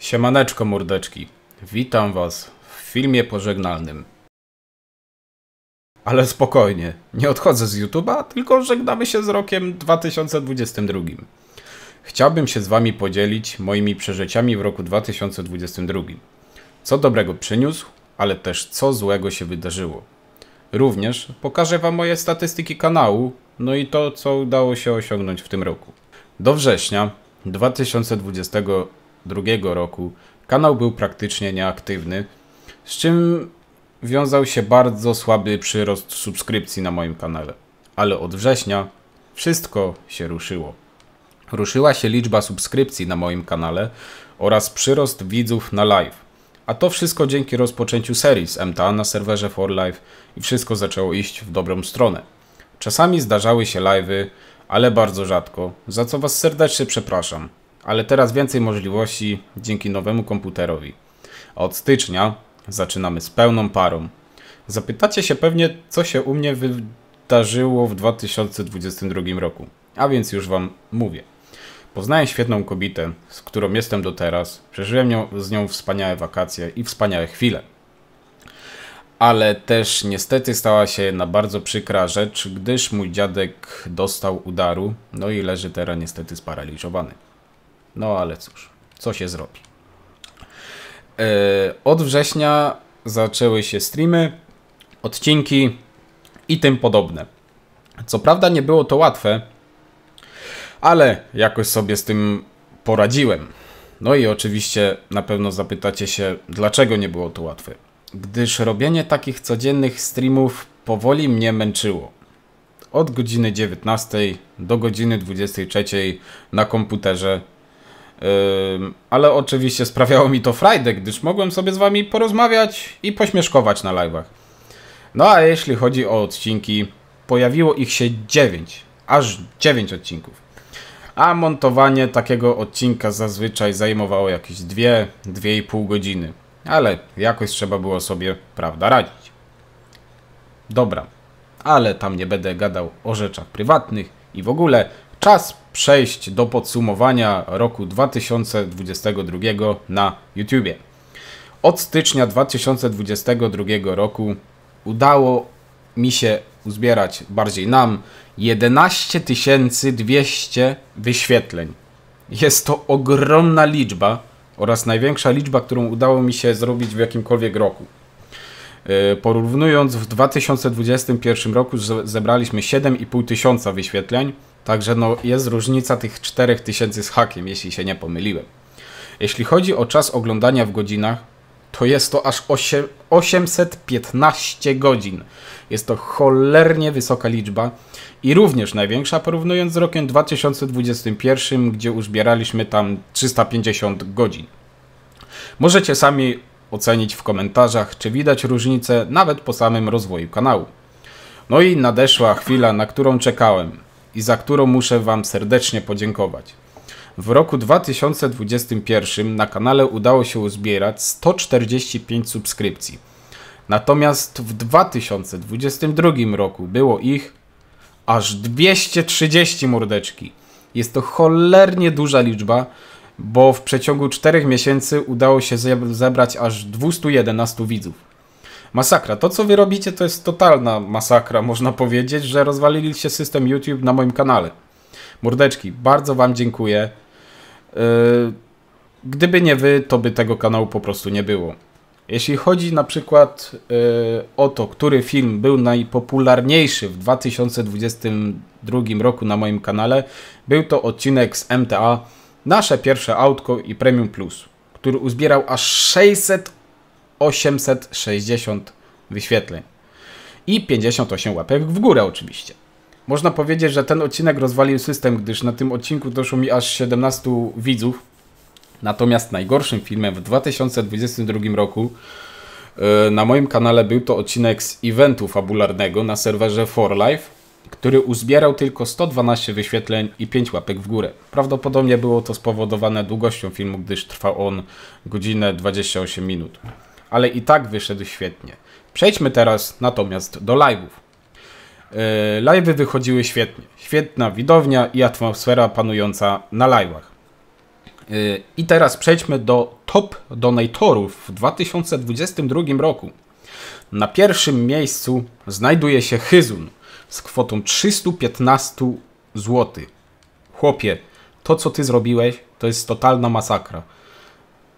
Siemaneczko mordeczki, witam was w filmie pożegnalnym. Ale spokojnie, nie odchodzę z YouTube'a, tylko żegnamy się z rokiem 2022. Chciałbym się z wami podzielić moimi przeżyciami w roku 2022. Co dobrego przyniósł, ale też co złego się wydarzyło. Również pokażę wam moje statystyki kanału, no i to co udało się osiągnąć w tym roku. Do września 2020 roku kanał był praktycznie nieaktywny, z czym wiązał się bardzo słaby przyrost subskrypcji na moim kanale. Ale od września wszystko się ruszyło. Ruszyła się liczba subskrypcji na moim kanale oraz przyrost widzów na live. A to wszystko dzięki rozpoczęciu serii z MTA na serwerze 4Live i wszystko zaczęło iść w dobrą stronę. Czasami zdarzały się live'y, ale bardzo rzadko, za co Was serdecznie przepraszam ale teraz więcej możliwości dzięki nowemu komputerowi. Od stycznia zaczynamy z pełną parą. Zapytacie się pewnie, co się u mnie wydarzyło w 2022 roku, a więc już Wam mówię. Poznałem świetną kobietę, z którą jestem do teraz. Przeżyłem nią, z nią wspaniałe wakacje i wspaniałe chwile. Ale też niestety stała się na bardzo przykra rzecz, gdyż mój dziadek dostał udaru, no i leży teraz niestety sparaliżowany. No ale cóż, co się zrobi. E, od września zaczęły się streamy, odcinki i tym podobne. Co prawda nie było to łatwe, ale jakoś sobie z tym poradziłem. No i oczywiście na pewno zapytacie się, dlaczego nie było to łatwe. Gdyż robienie takich codziennych streamów powoli mnie męczyło. Od godziny 19 do godziny 23 na komputerze ale oczywiście sprawiało mi to frajdę, gdyż mogłem sobie z wami porozmawiać i pośmieszkować na live'ach. No a jeśli chodzi o odcinki, pojawiło ich się 9, aż 9 odcinków. A montowanie takiego odcinka zazwyczaj zajmowało jakieś 2-2,5 godziny. Ale jakoś trzeba było sobie, prawda, radzić. Dobra, ale tam nie będę gadał o rzeczach prywatnych i w ogóle czas przejść do podsumowania roku 2022 na YouTubie. Od stycznia 2022 roku udało mi się uzbierać, bardziej nam, 11 200 wyświetleń. Jest to ogromna liczba oraz największa liczba, którą udało mi się zrobić w jakimkolwiek roku. E, porównując w 2021 roku zebraliśmy 7,5 tysiąca wyświetleń, Także no, jest różnica tych 4000 z hakiem, jeśli się nie pomyliłem. Jeśli chodzi o czas oglądania w godzinach, to jest to aż 8, 815 godzin. Jest to cholernie wysoka liczba i również największa porównując z rokiem 2021, gdzie uzbieraliśmy tam 350 godzin. Możecie sami ocenić w komentarzach, czy widać różnicę nawet po samym rozwoju kanału. No i nadeszła chwila, na którą czekałem i za którą muszę Wam serdecznie podziękować. W roku 2021 na kanale udało się uzbierać 145 subskrypcji. Natomiast w 2022 roku było ich aż 230 mordeczki. Jest to cholernie duża liczba, bo w przeciągu 4 miesięcy udało się zebrać aż 211 widzów masakra. To, co wy robicie, to jest totalna masakra. Można powiedzieć, że rozwaliliście system YouTube na moim kanale. Mordeczki, bardzo wam dziękuję. Y, gdyby nie wy, to by tego kanału po prostu nie było. Jeśli chodzi na przykład y, o to, który film był najpopularniejszy w 2022 roku na moim kanale, był to odcinek z MTA Nasze pierwsze autko i Premium Plus, który uzbierał aż 600 860 wyświetleń i 58 łapek w górę oczywiście. Można powiedzieć, że ten odcinek rozwalił system, gdyż na tym odcinku doszło mi aż 17 widzów. Natomiast najgorszym filmem w 2022 roku e, na moim kanale był to odcinek z eventu fabularnego na serwerze 4Life, który uzbierał tylko 112 wyświetleń i 5 łapek w górę. Prawdopodobnie było to spowodowane długością filmu, gdyż trwał on godzinę 28 minut ale i tak wyszedł świetnie. Przejdźmy teraz natomiast do live'ów. Yy, live'y wychodziły świetnie. Świetna widownia i atmosfera panująca na live'ach. Yy, I teraz przejdźmy do top donatorów w 2022 roku. Na pierwszym miejscu znajduje się Hyzun z kwotą 315 zł. Chłopie, to co ty zrobiłeś, to jest totalna masakra.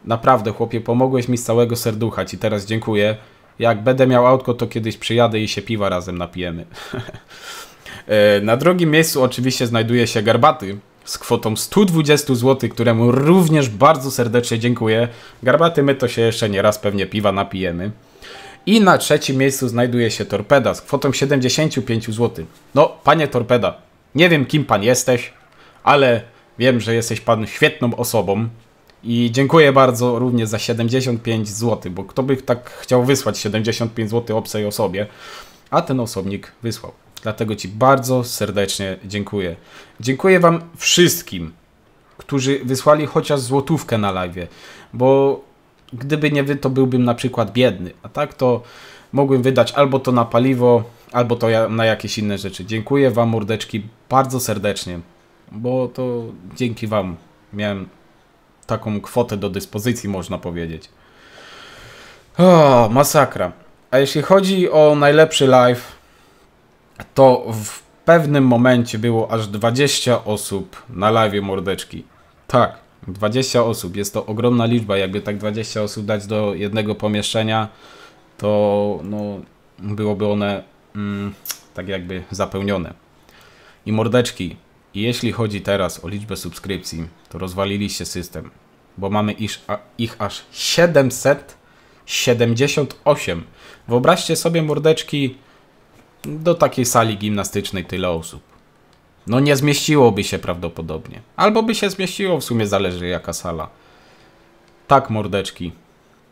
Naprawdę, chłopie, pomogłeś mi z całego serducha. Ci teraz dziękuję. Jak będę miał autko, to kiedyś przyjadę i się piwa razem napijemy. E, na drugim miejscu oczywiście znajduje się Garbaty z kwotą 120 zł, któremu również bardzo serdecznie dziękuję. Garbaty my to się jeszcze nie raz pewnie piwa napijemy. I na trzecim miejscu znajduje się Torpeda z kwotą 75 zł. No, panie Torpeda, nie wiem kim pan jesteś, ale wiem, że jesteś pan świetną osobą. I dziękuję bardzo również za 75 zł, bo kto by tak chciał wysłać 75 zł obcej osobie, a ten osobnik wysłał. Dlatego Ci bardzo serdecznie dziękuję. Dziękuję Wam wszystkim, którzy wysłali chociaż złotówkę na live, bo gdyby nie Wy, to byłbym na przykład biedny, a tak to mogłem wydać albo to na paliwo, albo to na jakieś inne rzeczy. Dziękuję Wam, mordeczki, bardzo serdecznie, bo to dzięki Wam miałem taką kwotę do dyspozycji, można powiedzieć. O, masakra. A jeśli chodzi o najlepszy live, to w pewnym momencie było aż 20 osób na live mordeczki. Tak, 20 osób. Jest to ogromna liczba. Jakby tak 20 osób dać do jednego pomieszczenia, to no, byłoby one mm, tak jakby zapełnione. I mordeczki i jeśli chodzi teraz o liczbę subskrypcji, to rozwaliliście system, bo mamy ich, a, ich aż 778. Wyobraźcie sobie mordeczki do takiej sali gimnastycznej tyle osób. No nie zmieściłoby się prawdopodobnie. Albo by się zmieściło, w sumie zależy jaka sala. Tak, mordeczki.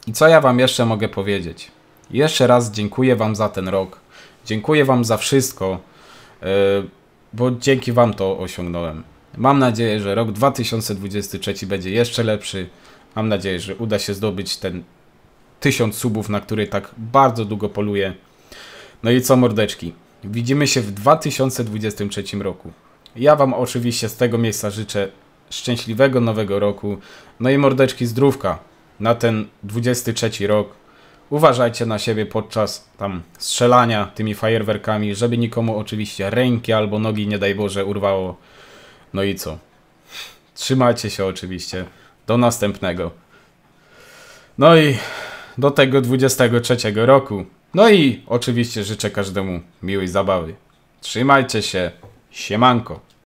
I co ja wam jeszcze mogę powiedzieć? Jeszcze raz dziękuję wam za ten rok. Dziękuję wam za wszystko. Yy bo dzięki Wam to osiągnąłem. Mam nadzieję, że rok 2023 będzie jeszcze lepszy. Mam nadzieję, że uda się zdobyć ten 1000 subów, na który tak bardzo długo poluję. No i co mordeczki? Widzimy się w 2023 roku. Ja Wam oczywiście z tego miejsca życzę szczęśliwego nowego roku. No i mordeczki zdrówka na ten 23 rok. Uważajcie na siebie podczas tam strzelania tymi fajerwerkami, żeby nikomu oczywiście ręki albo nogi, nie daj Boże, urwało. No i co? Trzymajcie się oczywiście. Do następnego. No i do tego 23 roku. No i oczywiście życzę każdemu miłej zabawy. Trzymajcie się. Siemanko.